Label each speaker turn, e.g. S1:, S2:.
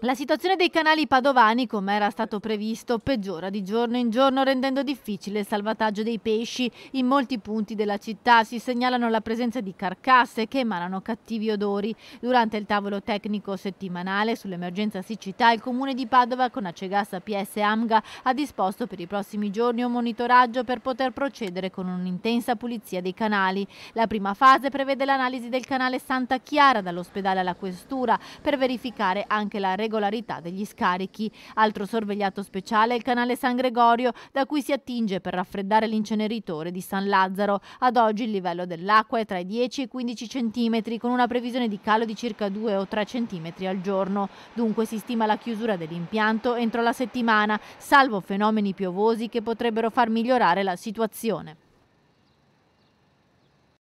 S1: La situazione dei canali padovani, come era stato previsto, peggiora di giorno in giorno rendendo difficile il salvataggio dei pesci. In molti punti della città si segnalano la presenza di carcasse che emanano cattivi odori. Durante il tavolo tecnico settimanale sull'emergenza siccità, il comune di Padova con Acegassa PS Amga ha disposto per i prossimi giorni un monitoraggio per poter procedere con un'intensa pulizia dei canali. La prima fase prevede l'analisi del canale Santa Chiara dall'ospedale alla questura per verificare anche la regolarità regolarità degli scarichi. Altro sorvegliato speciale è il canale San Gregorio, da cui si attinge per raffreddare l'inceneritore di San Lazzaro. Ad oggi il livello dell'acqua è tra i 10 e i 15 cm, con una previsione di calo di circa 2 o 3 cm al giorno. Dunque si stima la chiusura dell'impianto entro la settimana, salvo fenomeni piovosi che potrebbero far migliorare la situazione.